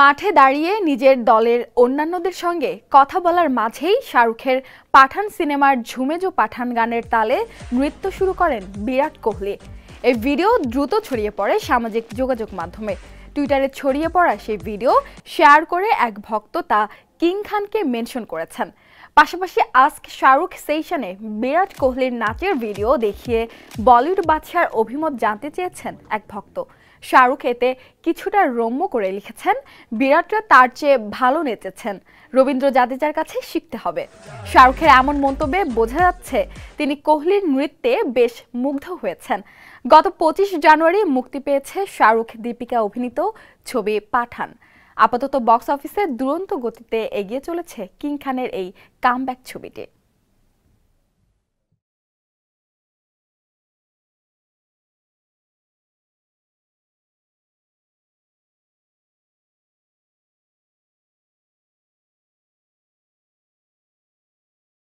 মাঠে দাঁড়িয়ে নিজের দলের অন্যান্যদের সঙ্গে কথা বলার মাঝেই শাহরুখের পাঠান সিনেমার ঝুমেজো পাঠান গানের তালে নৃত্য শুরু করেন বিরাট কোহলি এই ভিডিও দ্রুত ছড়িয়ে পড়ে সামাজিক যোগাযোগ মাধ্যমে টুইটারে ছড়িয়ে পড়া সেই ভিডিও শেয়ার করে এক ভক্ত তা কিং খানকে মেনশন করেছেন পাশাপাশি আজক শাহরুখ সেশনে বিরাট কোহলির নাচের ভিডিও দেখিয়ে বলিউড বাদশার অভিমত জানতে চেয়েছেন এক ভক্ত শাহরুখ এতে কিছুটা রম্য করে লিখেছেন বিরাটরা তার চেয়ে ভালো নেচেছেন রবীন্দ্র জাদেজার কাছে শিখতে হবে শাহরুখের এমন মন্তব্যে বোঝা যাচ্ছে তিনি কোহলির নৃত্যে বেশ মুগ্ধ হয়েছেন গত পঁচিশ জানুয়ারি মুক্তি পেয়েছে শাহরুখ দীপিকা অভিনীত ছবি পাঠান আপাতত বক্স অফিসে দুরন্ত গতিতে এগিয়ে চলেছে কিং খানের এই কামব্যাক ছবিটি